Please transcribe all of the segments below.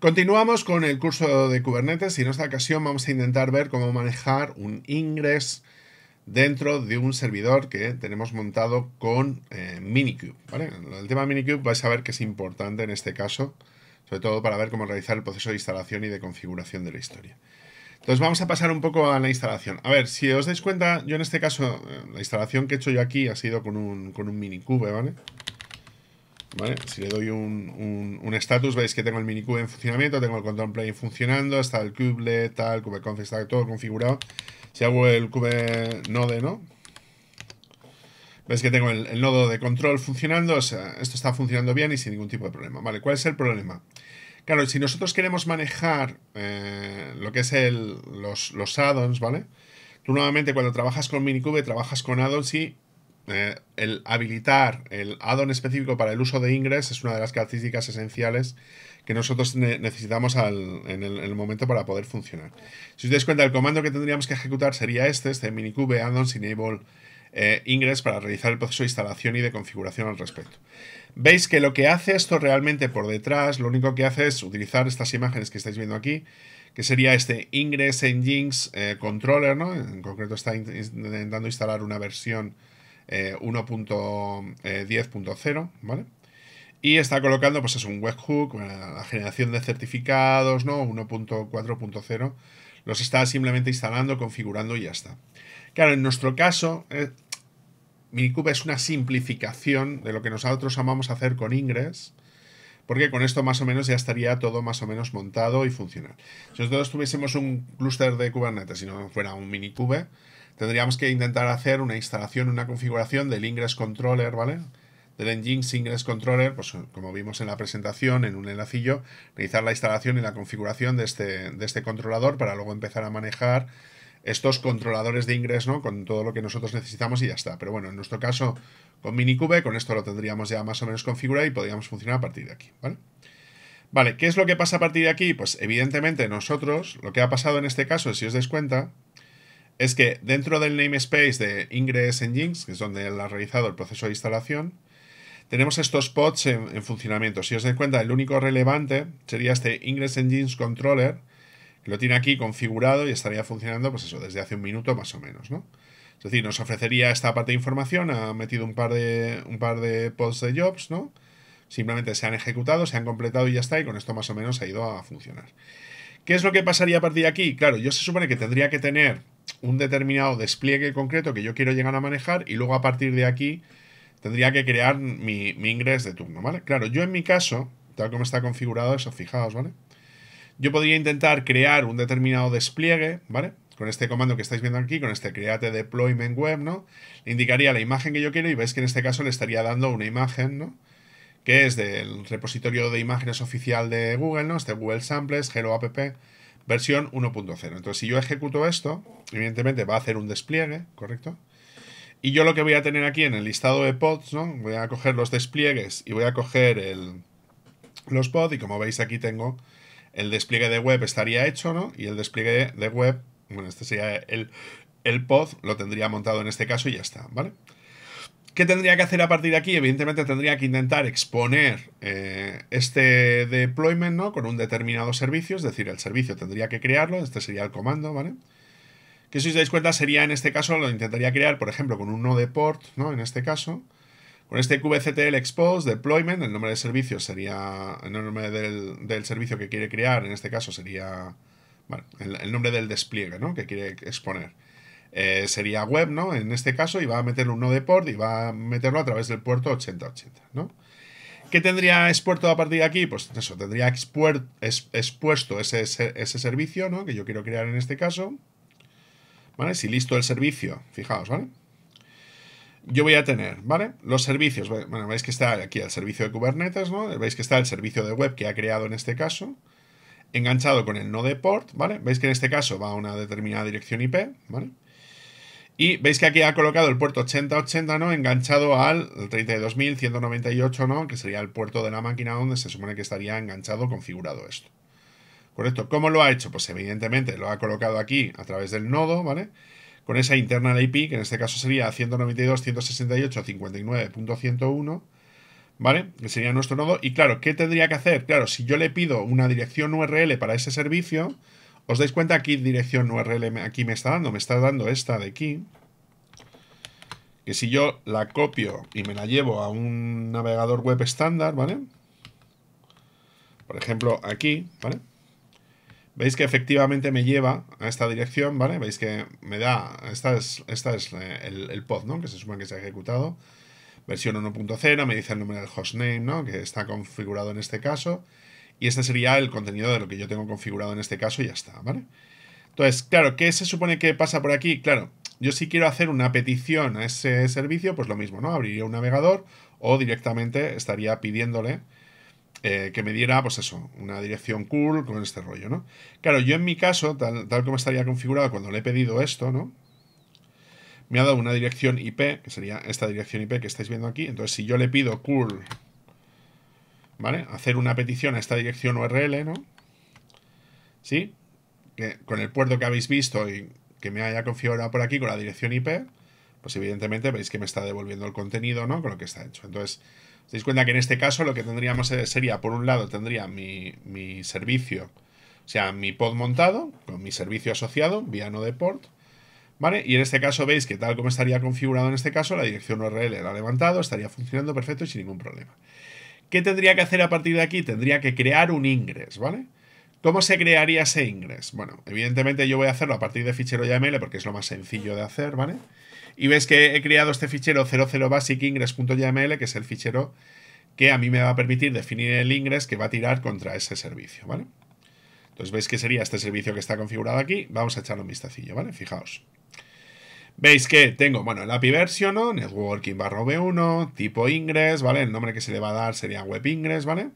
Continuamos con el curso de Kubernetes y en esta ocasión vamos a intentar ver cómo manejar un ingres dentro de un servidor que tenemos montado con eh, Minikube. ¿vale? El tema Minikube vais a ver que es importante en este caso, sobre todo para ver cómo realizar el proceso de instalación y de configuración de la historia. Entonces vamos a pasar un poco a la instalación. A ver, si os dais cuenta, yo en este caso, eh, la instalación que he hecho yo aquí ha sido con un, con un Minikube, ¿vale? ¿Vale? Si le doy un estatus, veis que tengo el minikube en funcionamiento, tengo el control plane funcionando, está el kubelet, tal, kubeconf, está todo configurado. Si hago el kube node, ¿no? Veis que tengo el, nodo de control funcionando, o sea, esto está funcionando bien y sin ningún tipo de problema. ¿Vale? ¿Cuál es el problema? Claro, si nosotros queremos manejar eh, lo que es el, los, los addons, ¿vale? Tú nuevamente cuando trabajas con Minikube trabajas con addons y eh, el habilitar el addon específico para el uso de Ingress es una de las características esenciales que nosotros necesitamos en, el, momento para poder funcionar. Si os dais cuenta, el comando que tendríamos que ejecutar sería este, este minikube addons enable eh, ingress para realizar el proceso de instalación y de configuración al respecto. Veis que lo que hace esto realmente por detrás, lo único que hace es utilizar estas imágenes que estáis viendo aquí, que sería este ingress engines eh, controller, ¿no? En concreto está intentando instalar una versión 1.10.0, eh, ¿vale? Y está colocando, pues es un webhook, la generación de certificados, ¿no? 1.4.0. Los está simplemente instalando, configurando y ya está. Claro, en nuestro caso, eh, minikube es una simplificación de lo que nosotros amamos hacer con Ingress, porque con esto más o menos ya estaría todo más o menos montado y funcional. Si nosotros tuviésemos un clúster de Kubernetes y no fuera un Minikube, tendríamos que intentar hacer una instalación, una configuración del Ingress Controller, ¿vale? Del Engine Ingress Controller, pues como vimos en la presentación, en un enlacillo, realizar la instalación y la configuración de este, de este controlador para luego empezar a manejar estos controladores de ingress, ¿no? Con todo lo que nosotros necesitamos y ya está. Pero bueno, en nuestro caso, con Minikube, con esto lo tendríamos ya más o menos configurado y podríamos funcionar a partir de aquí, ¿vale? Vale, ¿qué es lo que pasa a partir de aquí? Pues evidentemente nosotros, lo que ha pasado en este caso, si os dais cuenta, es que dentro del namespace de Ingress Engines, que es donde él ha realizado el proceso de instalación, tenemos estos pods en, funcionamiento. Si os dais cuenta, el único relevante sería este Ingress Engines Controller, que lo tiene aquí configurado y estaría funcionando, pues eso, desde hace un minuto más o menos, ¿no? Es decir, nos ofrecería esta parte de información, ha metido un par de, un par de pods de jobs, ¿no? Simplemente se han ejecutado, se han completado y ya está, y con esto más o menos ha ido a funcionar. ¿Qué es lo que pasaría a partir de aquí? Claro, yo se supone que tendría que tener un determinado despliegue concreto que yo quiero llegar a manejar y luego a partir de aquí tendría que crear mi, mi de turno, ¿vale? Claro, yo en mi caso, tal como está configurado eso, fijaos, ¿vale? Yo podría intentar crear un determinado despliegue, ¿vale? Con este comando que estáis viendo aquí, con este create deployment web, ¿no? Le indicaría la imagen que yo quiero y veis que en este caso le estaría dando una imagen, ¿no? Que es del repositorio de imágenes oficial de Google, ¿no? Este Google Samples, Hello App, versión 1.0. Entonces, si yo ejecuto esto, evidentemente va a hacer un despliegue, ¿correcto? Y yo lo que voy a tener aquí en el listado de pods, ¿no? Voy a coger los despliegues y voy a coger el, los pods. Y como veis aquí tengo el despliegue de web estaría hecho, ¿no? Y el despliegue de web, bueno, este sería el, el pod, lo tendría montado en este caso y ya está, ¿vale? vale ¿Qué tendría que hacer a partir de aquí? Evidentemente tendría que intentar exponer eh, este deployment ¿no? con un determinado servicio, es decir, el servicio tendría que crearlo, este sería el comando, ¿vale? Que si os dais cuenta sería en este caso, lo intentaría crear, por ejemplo, con un node port, ¿no? En este caso, con este kubectl expose deployment, el nombre del servicio sería, el nombre del, servicio que quiere crear, en este caso sería, el, el nombre del despliegue, ¿no? Que quiere exponer. Eh, sería web, ¿no? En este caso, y va a meterle un node port y va a meterlo a través del puerto 8080, ¿no? ¿Qué tendría expuesto a partir de aquí? Pues eso, tendría expuesto ese, servicio, ¿no? Que yo quiero crear en este caso. ¿Vale? Si listo el servicio, fijaos, ¿vale? Yo voy a tener, ¿vale? Los servicios, bueno, veis que está aquí el servicio de Kubernetes, ¿no? Veis que está el servicio de web que ha creado en este caso, enganchado con el node port, ¿vale? Veis que en este caso va a una determinada dirección IP, ¿vale? Y veis que aquí ha colocado el puerto 8080, ¿no? Enganchado al 32198, ¿no? Que sería el puerto de la máquina donde se supone que estaría enganchado, configurado esto. Correcto. ¿Cómo lo ha hecho? Pues evidentemente lo ha colocado aquí a través del nodo, ¿vale? Con esa internal IP, que en este caso sería 192.168.59.101, ¿vale? Que sería nuestro nodo. Y claro, ¿qué tendría que hacer? Claro, si yo le pido una dirección URL para ese servicio, ¿Os dais cuenta aquí dirección URL aquí me está dando? Me está dando esta de aquí. Que si yo la copio y me la llevo a un navegador web estándar, ¿vale? Por ejemplo, aquí, ¿vale? Veis que efectivamente me lleva a esta dirección, ¿vale? Veis que me da... Esta es, esta es eh, el, pod, ¿no? Que se supone que se ha ejecutado. Versión 1.0, me dice el nombre del hostname, ¿no? Que está configurado en este caso. Y este sería el contenido de lo que yo tengo configurado en este caso y ya está, ¿vale? Entonces, claro, ¿qué se supone que pasa por aquí? Claro, yo si quiero hacer una petición a ese servicio, pues lo mismo, ¿no? Abriría un navegador o directamente estaría pidiéndole eh, que me diera, pues eso, una dirección cool con este rollo, ¿no? Claro, yo en mi caso, tal, tal como estaría configurado cuando le he pedido esto, ¿no? Me ha dado una dirección IP, que sería esta dirección IP que estáis viendo aquí. Entonces, si yo le pido cool ¿vale? Hacer una petición a esta dirección URL, ¿no? ¿Sí? con el puerto que habéis visto y que me haya configurado por aquí con la dirección IP, pues evidentemente veis que me está devolviendo el contenido, ¿no? Con lo que está hecho. Entonces, os dais cuenta que en este caso lo que tendríamos sería, por un lado, tendría mi, mi servicio, o sea, mi pod montado, con mi servicio asociado, vía no de port, ¿Vale? Y en este caso veis que tal como estaría configurado en este caso, la dirección URL la ha levantado, estaría funcionando perfecto y sin ningún problema. ¿Qué tendría que hacer a partir de aquí? Tendría que crear un ingres, ¿vale? ¿Cómo se crearía ese ingres? Bueno, evidentemente yo voy a hacerlo a partir de fichero YAML porque es lo más sencillo de hacer, ¿vale? Y ves que he creado este fichero 00 basic que es el fichero que a mí me va a permitir definir el ingres que va a tirar contra ese servicio, ¿vale? Entonces veis que sería este servicio que está configurado aquí. Vamos a echarle un vistacillo, ¿vale? Fijaos. Veis que tengo, bueno, el API version, networking barro v1, tipo ingress, ¿vale? El nombre que se le va a dar sería web ingres, ¿vale?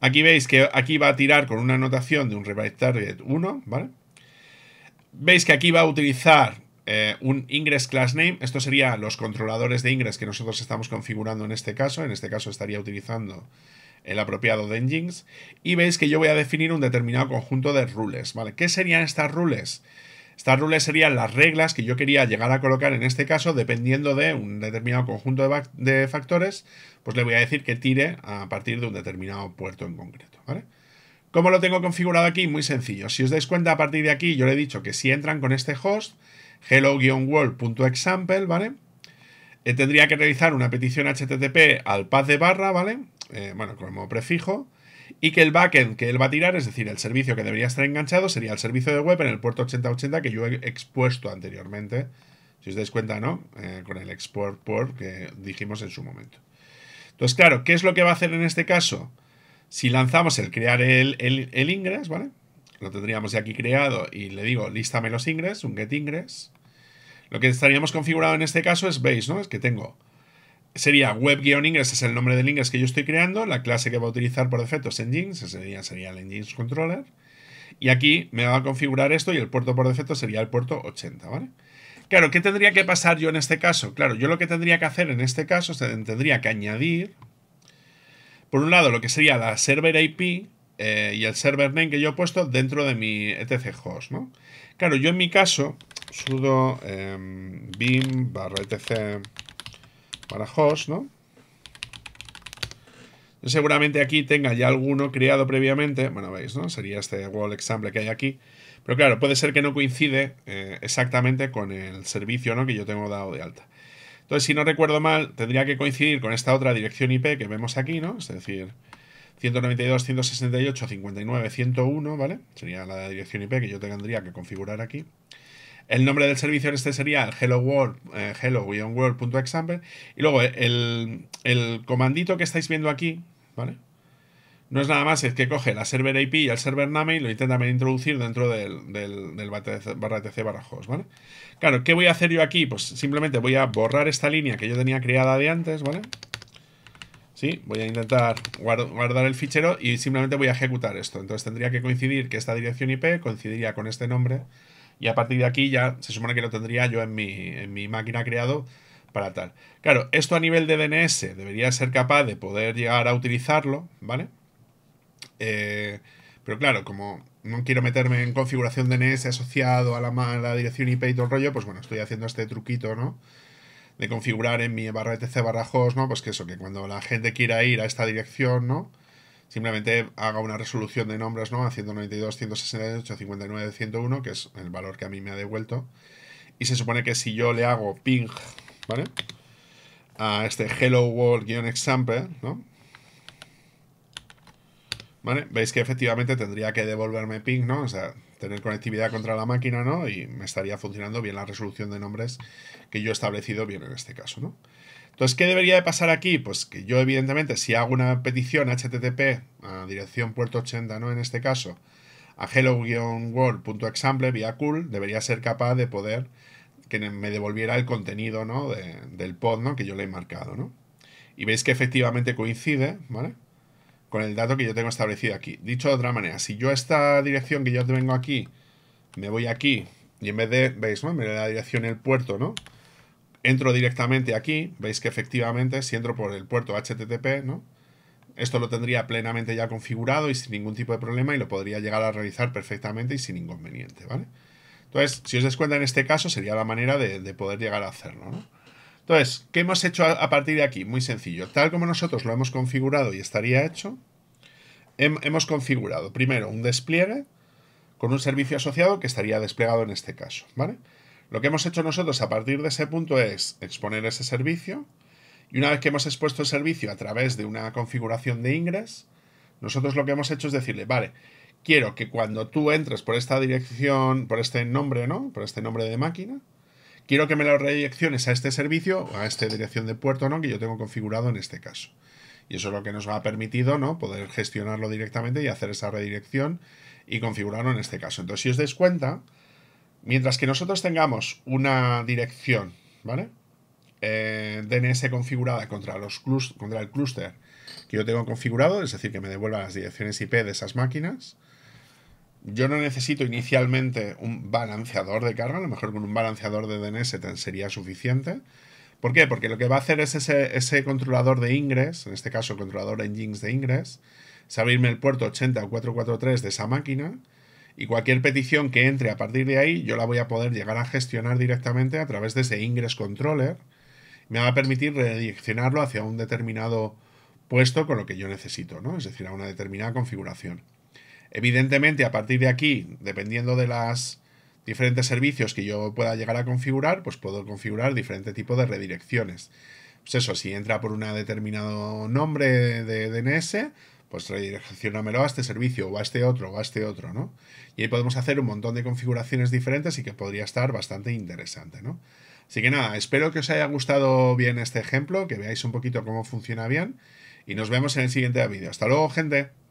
Aquí veis que aquí va a tirar con una anotación de un rewrite target 1, ¿vale? Veis que aquí va a utilizar eh, un ingress class name. Esto sería los controladores de ingress que nosotros estamos configurando en este caso. En este caso estaría utilizando el apropiado de engines. Y veis que yo voy a definir un determinado conjunto de rules, ¿vale? ¿Qué serían estas rules? Estas rules serían las reglas que yo quería llegar a colocar en este caso, dependiendo de un determinado conjunto de, factores, pues le voy a decir que tire a partir de un determinado puerto en concreto, ¿vale? ¿Cómo lo tengo configurado aquí? Muy sencillo. Si os dais cuenta, a partir de aquí yo le he dicho que si entran con este host, hello-world.example, ¿vale? Eh, tendría que realizar una petición HTTP al pad de barra, ¿vale? Eh, bueno, como prefijo, y que el backend que él va a tirar, es decir, el servicio que debería estar enganchado, sería el servicio de web en el puerto 8080 que yo he expuesto anteriormente, si os dais cuenta, ¿no? Eh, con el export port que dijimos en su momento. Entonces, claro, ¿qué es lo que va a hacer en este caso? Si lanzamos el crear el, el, ¿vale? Lo tendríamos ya aquí creado y le digo, lístame los ingress, un get ingress. Lo que estaríamos configurado en este caso es veis, ¿no? Es que tengo sería web-ingress es el nombre del ingress que yo estoy creando, la clase que va a utilizar por defecto es engines, sería el engines controller, y aquí me va a configurar esto y el puerto por defecto sería el puerto 80, ¿vale? Claro, ¿qué tendría que pasar yo en este caso? Claro, yo lo que tendría que hacer en este caso es tendría que añadir, por un lado, lo que sería la server IP eh, y el server name que yo he puesto dentro de mi etc host, ¿no? Claro, yo en mi caso sudo em, bim barra etc para host, ¿no? seguramente aquí tenga ya alguno creado previamente. Bueno, veis, ¿no? Sería este wall example que hay aquí. Pero claro, puede ser que no coincide eh, exactamente con el servicio ¿no? que yo tengo dado de alta. Entonces, si no recuerdo mal, tendría que coincidir con esta otra dirección IP que vemos aquí, ¿no? Es decir, 192, 168, 59, 101, ¿vale? Sería la dirección IP que yo tendría que configurar aquí. El nombre del servicio en este sería el hello world, eh, world.example. Y luego el, el, comandito que estáis viendo aquí, ¿vale? No es nada más, es que coge la server IP y el server name y lo intenta introducir dentro del, del, barra etc barra host, ¿vale? Claro, ¿qué voy a hacer yo aquí? Pues simplemente voy a borrar esta línea que yo tenía creada de antes, ¿vale? ¿sí? Voy a intentar guardar el fichero y simplemente voy a ejecutar esto. Entonces tendría que coincidir que esta dirección IP coincidiría con este nombre y a partir de aquí ya se supone que lo tendría yo en mi, en mi máquina creado para tal. Claro, esto a nivel de DNS debería ser capaz de poder llegar a utilizarlo, ¿vale? Eh, pero claro, como no quiero meterme en configuración DNS asociado a la, a la dirección IP y todo el rollo, pues bueno, estoy haciendo este truquito, ¿no? De configurar en mi barra etc barra host, ¿no? Pues que eso, que cuando la gente quiera ir a esta dirección, ¿no? simplemente haga una resolución de nombres, ¿no? A 192, 168, 59, 101, que es el valor que a mí me ha devuelto. Y se supone que si yo le hago ping, ¿vale? A este hello world-example, ¿no? ¿Vale? Veis que efectivamente tendría que devolverme ping, ¿no? O sea, tener conectividad contra la máquina, ¿no? Y me estaría funcionando bien la resolución de nombres que yo he establecido bien en este caso, ¿no? Entonces, ¿qué debería de pasar aquí? Pues que yo, evidentemente, si hago una petición HTTP a dirección puerto 80, ¿no? En este caso, a hello-world.example vía cool, debería ser capaz de poder que me devolviera el contenido, ¿no? del pod, ¿no? Que yo le he marcado, ¿no? Y veis que efectivamente coincide, ¿vale? Con el dato que yo tengo establecido aquí. Dicho de otra manera, si yo esta dirección que yo tengo aquí, me voy aquí, y en vez de, veis, Me da la dirección el puerto, ¿no? entro directamente aquí, veis que efectivamente si entro por el puerto HTTP, ¿no? Esto lo tendría plenamente ya configurado y sin ningún tipo de problema y lo podría llegar a realizar perfectamente y sin inconveniente, ¿vale? Entonces, si os des cuenta, en este caso sería la manera de, poder llegar a hacerlo, ¿no? Entonces, ¿qué hemos hecho a, partir de aquí? Muy sencillo. Tal como nosotros lo hemos configurado y estaría hecho, hemos configurado primero un despliegue con un servicio asociado que estaría desplegado en este caso, ¿vale? Lo que hemos hecho nosotros a partir de ese punto es exponer ese servicio y una vez que hemos expuesto el servicio a través de una configuración de ingres, nosotros lo que hemos hecho es decirle, vale, quiero que cuando tú entres por esta dirección, por este nombre, ¿no? Por este nombre de máquina, quiero que me lo redirecciones a este servicio o a esta dirección de puerto, ¿no? Que yo tengo configurado en este caso. Y eso es lo que nos ha permitido, ¿no? Poder gestionarlo directamente y hacer esa redirección y configurarlo en este caso. Entonces, si os dais cuenta, Mientras que nosotros tengamos una dirección, ¿vale? Eh, DNS configurada contra, los contra el clúster que yo tengo configurado, es decir, que me devuelva las direcciones IP de esas máquinas, yo no necesito inicialmente un balanceador de carga, a lo mejor con un balanceador de DNS sería suficiente. ¿Por qué? Porque lo que va a hacer es ese, controlador de ingres, en este caso el controlador engines de ingres, es abrirme el puerto 80 o 443 de esa máquina y cualquier petición que entre a partir de ahí yo la voy a poder llegar a gestionar directamente a través de ese ingress controller. Me va a permitir redireccionarlo hacia un determinado puesto con lo que yo necesito, ¿no? Es decir, a una determinada configuración. Evidentemente, a partir de aquí, dependiendo de los diferentes servicios que yo pueda llegar a configurar, pues puedo configurar diferente tipo de redirecciones. Pues eso, si entra por un determinado nombre de DNS, pues redireccionamelo a este servicio o a este otro o a este otro, ¿no? Y ahí podemos hacer un montón de configuraciones diferentes y que podría estar bastante interesante, ¿no? Así que nada, espero que os haya gustado bien este ejemplo, que veáis un poquito cómo funciona bien y nos vemos en el siguiente vídeo. Hasta luego, gente.